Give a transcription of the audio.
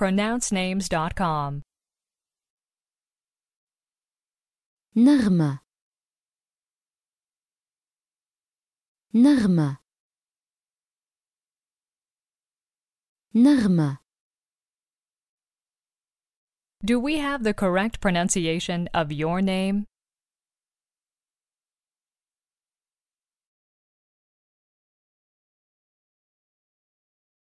pronouncenames.com. Narma. Narma. Narma. Do we have the correct pronunciation of your name?